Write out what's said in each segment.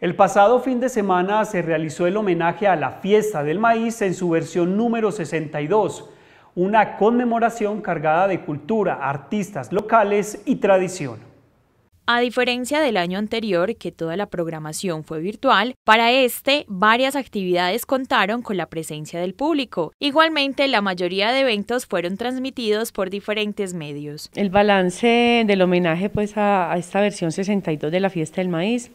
El pasado fin de semana se realizó el homenaje a la fiesta del maíz en su versión número 62, una conmemoración cargada de cultura, artistas locales y tradición. A diferencia del año anterior, que toda la programación fue virtual, para este varias actividades contaron con la presencia del público. Igualmente, la mayoría de eventos fueron transmitidos por diferentes medios. El balance del homenaje pues, a, a esta versión 62 de la Fiesta del Maíz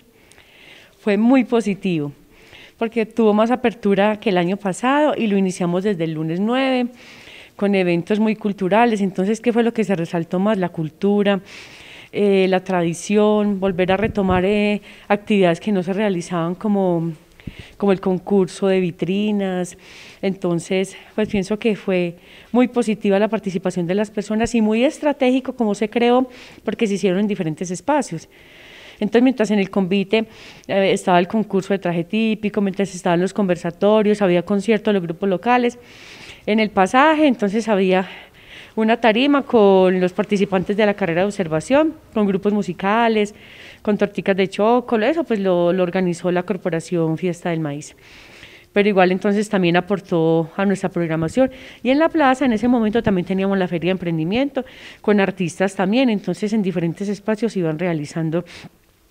fue muy positivo porque tuvo más apertura que el año pasado y lo iniciamos desde el lunes 9 con eventos muy culturales. Entonces, ¿qué fue lo que se resaltó más? La cultura, eh, la tradición, volver a retomar eh, actividades que no se realizaban como, como el concurso de vitrinas. Entonces, pues pienso que fue muy positiva la participación de las personas y muy estratégico como se creó, porque se hicieron en diferentes espacios. Entonces, mientras en el convite eh, estaba el concurso de traje típico, mientras estaban los conversatorios, había conciertos de los grupos locales. En el pasaje, entonces había una tarima con los participantes de la carrera de observación, con grupos musicales, con torticas de chocolate, eso pues lo, lo, organizó la Corporación Fiesta del Maíz. Pero igual entonces también aportó a nuestra programación. Y en la plaza en ese momento también teníamos la feria de emprendimiento con artistas también, entonces en diferentes espacios iban realizando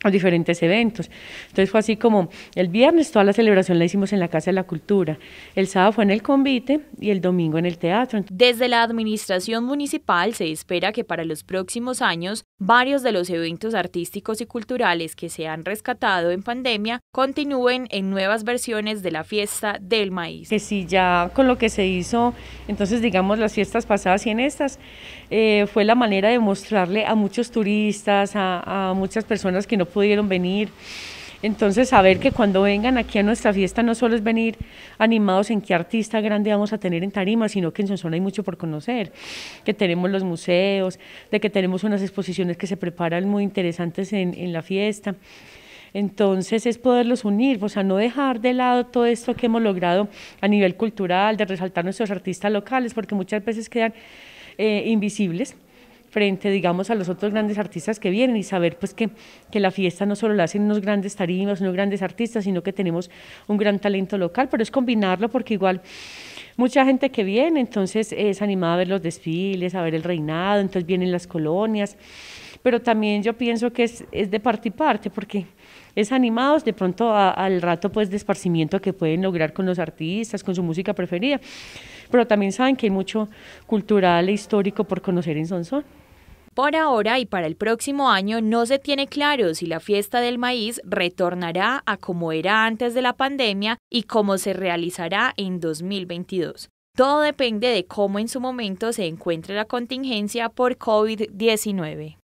a diferentes eventos. Entonces fue así como el viernes toda la celebración la hicimos en la Casa de la Cultura, el sábado fue en el convite y el domingo en el teatro. Desde la administración municipal se espera que para los próximos años varios de los eventos artísticos y culturales que se han rescatado en pandemia continúen en nuevas versiones de la fiesta del maíz. Que si ya con lo que se hizo, entonces digamos las fiestas pasadas y en estas, eh, fue la manera de mostrarle a muchos turistas, a, a muchas personas que no pudieron venir. Entonces, saber que cuando vengan aquí a nuestra fiesta no solo es venir animados en qué artista grande vamos a tener en Tarima, sino que en zona hay mucho por conocer, que tenemos los museos, de que tenemos unas exposiciones que se preparan muy interesantes en, la fiesta. Entonces es poderlos unir, o sea, no dejar de lado todo esto que hemos logrado a nivel cultural, de resaltar nuestros artistas locales, porque muchas veces quedan eh, invisibles frente, digamos, a los otros grandes artistas que vienen y saber pues que, que la fiesta no solo la hacen unos grandes tarimas, unos grandes artistas, sino que tenemos un gran talento local, pero es combinarlo porque igual mucha gente que viene, entonces es animada a ver los desfiles, a ver el reinado, entonces vienen las colonias, pero también yo pienso que es, es de parte y parte, porque es animados de pronto al rato pues de esparcimiento que pueden lograr con los artistas, con su música preferida, pero también saben que hay mucho cultural e histórico por conocer en Sonsón. Por ahora y para el próximo año no se tiene claro si la fiesta del maíz retornará a como era antes de la pandemia y cómo se realizará en 2022. Todo depende de cómo en su momento se encuentre la contingencia por COVID-19.